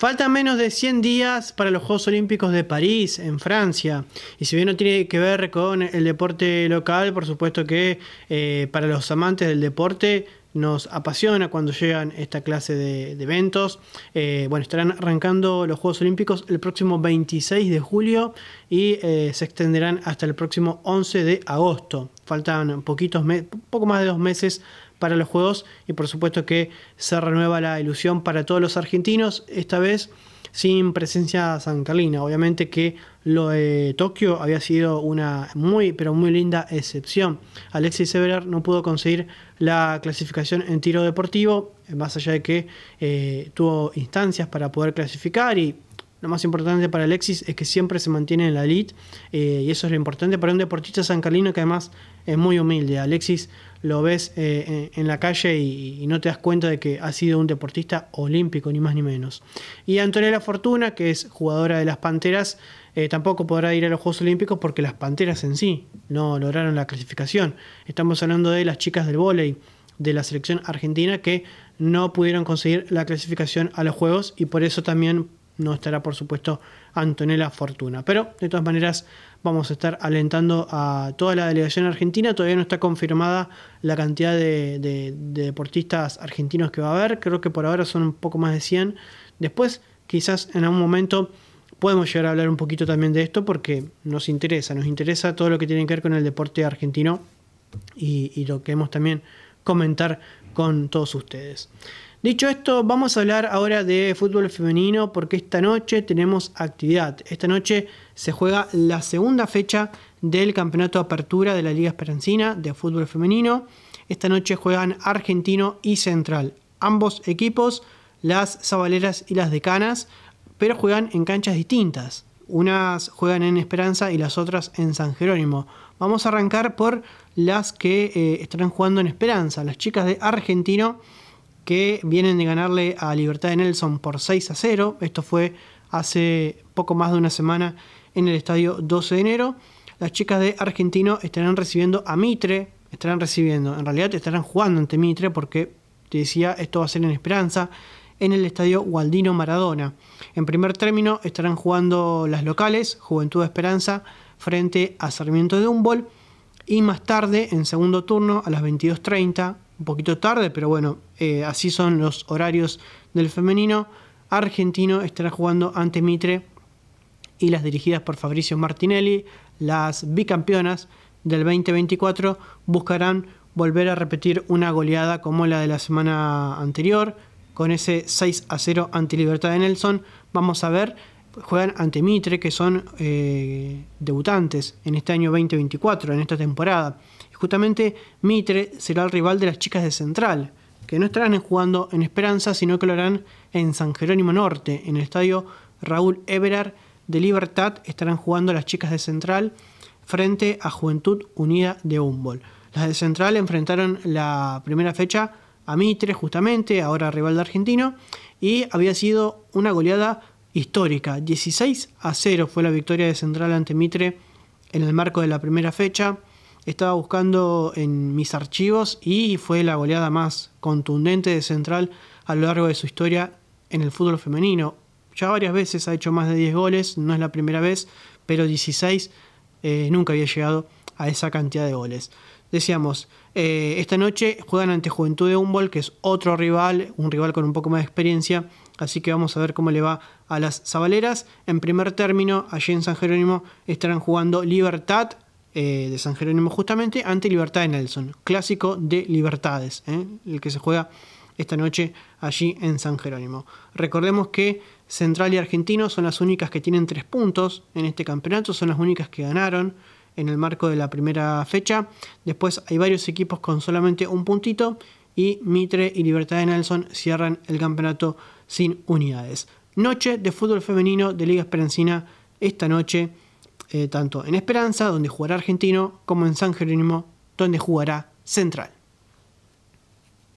Faltan menos de 100 días para los Juegos Olímpicos de París, en Francia. Y si bien no tiene que ver con el deporte local, por supuesto que eh, para los amantes del deporte nos apasiona cuando llegan esta clase de, eventos. Eh, bueno, estarán arrancando los Juegos Olímpicos el próximo 26 de julio y eh, se extenderán hasta el próximo 11 de agosto. Faltan poquitos poco más de dos meses para los Juegos y por supuesto que se renueva la ilusión para todos los argentinos, esta vez sin presencia San Carlina. Obviamente que lo de Tokio había sido una muy, pero muy linda excepción. Alexis Severer no pudo conseguir la clasificación en tiro deportivo, más allá de que eh, tuvo instancias para poder clasificar y lo más importante para Alexis es que siempre se mantiene en la elite eh, y eso es lo importante para un deportista San Carlino que además es muy humilde. Alexis lo ves eh, en la calle y, no te das cuenta de que ha sido un deportista olímpico, ni más ni menos. Y Antonella Fortuna, que es jugadora de las Panteras, eh, tampoco podrá ir a los Juegos Olímpicos porque las Panteras en sí no lograron la clasificación. Estamos hablando de las chicas del vóley de la selección argentina que no pudieron conseguir la clasificación a los Juegos y por eso también no estará por supuesto Antonella Fortuna. Pero de todas maneras vamos a estar alentando a toda la delegación argentina. Todavía no está confirmada la cantidad de, deportistas argentinos que va a haber. Creo que por ahora son un poco más de 100. Después quizás en algún momento podemos llegar a hablar un poquito también de esto porque nos interesa, nos interesa todo lo que tiene que ver con el deporte argentino y, y lo queremos también comentar con todos ustedes. Dicho esto, vamos a hablar ahora de fútbol femenino porque esta noche tenemos actividad. Esta noche se juega la segunda fecha del Campeonato de Apertura de la Liga Esperancina de fútbol femenino. Esta noche juegan Argentino y Central. Ambos equipos, las Zabaleras y las Decanas, pero juegan en canchas distintas. Unas juegan en Esperanza y las otras en San Jerónimo. Vamos a arrancar por las que eh, están jugando en Esperanza. Las chicas de Argentino que vienen de ganarle a Libertad de Nelson por 6 a 0. Esto fue hace poco más de una semana en el estadio 12 de enero. Las chicas de Argentino estarán recibiendo a Mitre, estarán recibiendo, en realidad estarán jugando ante Mitre porque te decía, esto va a ser en Esperanza, en el estadio Waldino Maradona. En primer término estarán jugando las locales, Juventud de Esperanza, frente a Sarmiento de Humboldt. Y más tarde, en segundo turno, a las 22.30, un poquito tarde, pero bueno, eh, así son los horarios del femenino. Argentino estará jugando ante Mitre y las dirigidas por Fabricio Martinelli, las bicampeonas del 2024, buscarán volver a repetir una goleada como la de la semana anterior, con ese 6 a 0 ante Libertad de Nelson. Vamos a ver juegan ante Mitre, que son eh, debutantes en este año 2024, en esta temporada. justamente Mitre será el rival de las chicas de Central, que no estarán jugando en Esperanza, sino que lo harán en San Jerónimo Norte, en el estadio Raúl Everard de Libertad, estarán jugando las chicas de Central frente a Juventud Unida de Humboldt. Las de Central enfrentaron la primera fecha a Mitre, justamente, ahora rival de Argentino, y había sido una goleada histórica. 16 a 0 fue la victoria de Central ante Mitre en el marco de la primera fecha. Estaba buscando en mis archivos y fue la goleada más contundente de Central a lo largo de su historia en el fútbol femenino. Ya varias veces ha hecho más de 10 goles, no es la primera vez, pero 16 eh, nunca había llegado a esa cantidad de goles decíamos, eh, esta noche juegan ante Juventud de Humboldt, que es otro rival, un rival con un poco más de experiencia, así que vamos a ver cómo le va a las Zabaleras. En primer término, allí en San Jerónimo estarán jugando Libertad eh, de San Jerónimo justamente ante Libertad de Nelson, clásico de Libertades, eh, el que se juega esta noche allí en San Jerónimo. Recordemos que Central y Argentino son las únicas que tienen tres puntos en este campeonato, son las únicas que ganaron en el marco de la primera fecha. Después hay varios equipos con solamente un puntito y Mitre y Libertad de Nelson cierran el campeonato sin unidades. Noche de fútbol femenino de Liga Esperancina esta noche, eh, tanto en Esperanza, donde jugará Argentino, como en San Jerónimo, donde jugará Central.